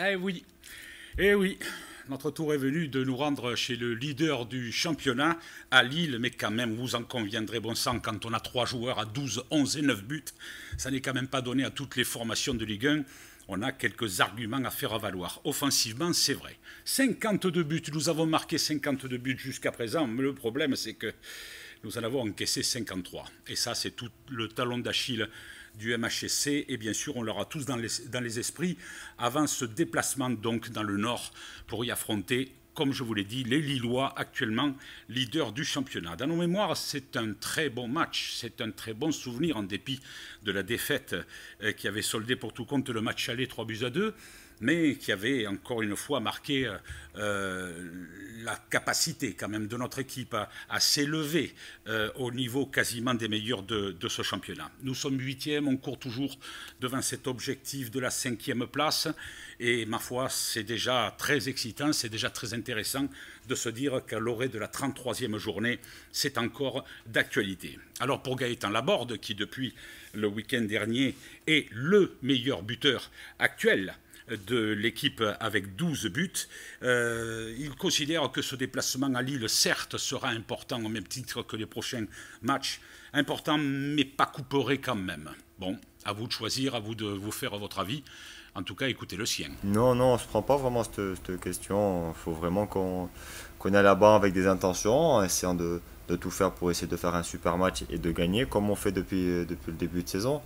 Eh oui, eh oui, notre tour est venu de nous rendre chez le leader du championnat à Lille, mais quand même, vous en conviendrez, bon sang, quand on a trois joueurs à 12, 11 et 9 buts, ça n'est quand même pas donné à toutes les formations de Ligue 1 on a quelques arguments à faire valoir. Offensivement, c'est vrai. 52 buts, nous avons marqué 52 buts jusqu'à présent, mais le problème c'est que nous en avons encaissé 53. Et ça, c'est tout le talon d'Achille du MHSC. Et bien sûr, on l'aura tous dans les, dans les esprits avant ce déplacement donc dans le Nord pour y affronter comme je vous l'ai dit, les Lillois, actuellement leaders du championnat. Dans nos mémoires, c'est un très bon match, c'est un très bon souvenir en dépit de la défaite euh, qui avait soldé pour tout compte le match aller 3 buts à 2 mais qui avait encore une fois marqué euh, euh, la capacité quand même de notre équipe à, s'élever euh, au niveau quasiment des meilleurs de, ce championnat. Nous sommes huitièmes, on court toujours devant cet objectif de la cinquième place et ma foi c'est déjà très excitant, c'est déjà très intéressant de se dire qu'à l'orée de la 33e journée, c'est encore d'actualité. Alors pour Gaëtan Laborde, qui depuis le week-end dernier est le meilleur buteur actuel, de l'équipe avec 12 buts. Euh, il considère que ce déplacement à Lille, certes, sera important au même titre que les prochains matchs. Important, mais pas couperé quand même. Bon, à vous de choisir, à vous de vous faire votre avis. En tout cas, écoutez le sien. Non, non, on ne se prend pas vraiment cette, question. Il faut vraiment qu'on aille là-bas avec des intentions, en essayant de, tout faire pour essayer de faire un super match et de gagner, comme on fait depuis, depuis le début de saison.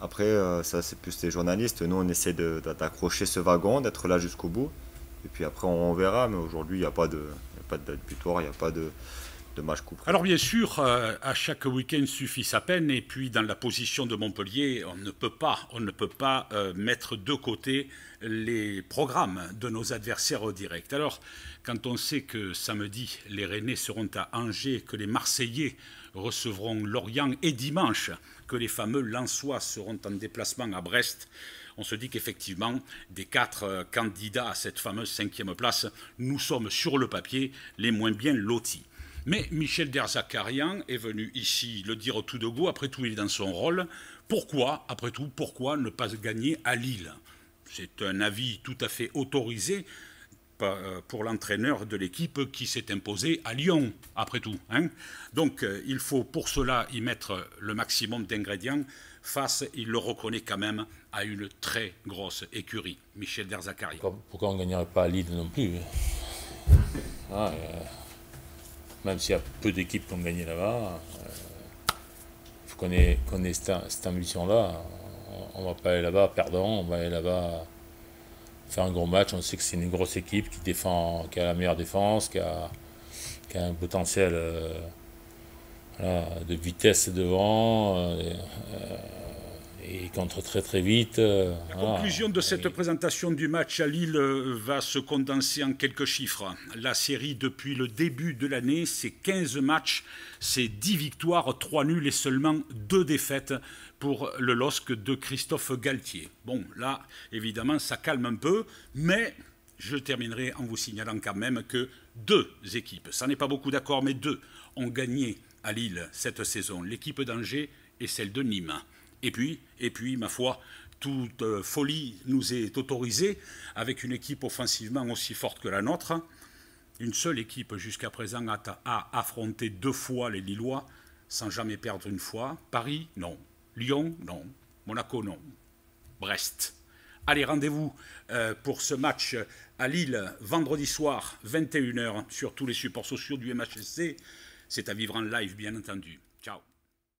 Après, euh, ça, c'est plus des journalistes. Nous, on essaie d'accrocher ce wagon, d'être là jusqu'au bout. Et puis après, on verra. Mais aujourd'hui, il n'y a pas de, pas de butoir, il n'y a pas de. Alors bien sûr, euh, à chaque week-end suffit sa peine. Et puis dans la position de Montpellier, on ne peut pas, on ne peut pas euh, mettre de côté les programmes de nos adversaires directs. Alors quand on sait que samedi les Rennais seront à Angers, que les Marseillais recevront Lorient et dimanche que les fameux Lançois seront en déplacement à Brest, on se dit qu'effectivement, des quatre euh, candidats à cette fameuse cinquième place, nous sommes sur le papier les moins bien lotis. Mais Michel Derzakarian est venu ici le dire tout de go, après tout il est dans son rôle. Pourquoi, après tout, pourquoi ne pas gagner à Lille C'est un avis tout à fait autorisé euh, pour l'entraîneur de l'équipe qui s'est imposé à Lyon, après tout. Hein. Donc euh, il faut pour cela y mettre le maximum d'ingrédients face, il le reconnaît quand même, à une très grosse écurie, Michel Derzakarian. Pourquoi, on ne gagnerait pas à Lille non plus ah, euh, même s'il y a peu d'équipes qui ont gagné là-bas, il euh, faut qu'on ait, cette, ambition-là. On, ne va pas aller là-bas perdant, on va aller là-bas faire un gros match. On sait que c'est une grosse équipe qui défend, qui a la meilleure défense, qui a, un potentiel euh, de vitesse devant. Euh, et contre très très vite. Euh, la conclusion de cette présentation du match à Lille euh, va se condenser en quelques chiffres. La série, depuis le début de l'année, c'est 15 matchs, c'est 10 victoires, 3 nuls et seulement 2 défaites pour le LOSC de Christophe Galtier. Bon, là, évidemment, ça calme un peu, mais je terminerai en vous signalant quand même que deux équipes, ça n'est pas beaucoup d'accord, mais deux, ont gagné à Lille cette saison, l'équipe d'Angers et celle de Nîmes. Et puis, et puis ma foi, toute euh, folie nous est autorisée avec une équipe offensivement aussi forte que la nôtre. Une seule équipe jusqu'à présent a, affronté deux fois les Lillois sans jamais perdre une fois. Paris, non. Lyon, non. Monaco, non. Brest. Allez, rendez-vous euh, pour ce match à Lille vendredi soir, 21h, sur tous les supports sociaux du MHSC. C'est à vivre en live, bien entendu. Ciao.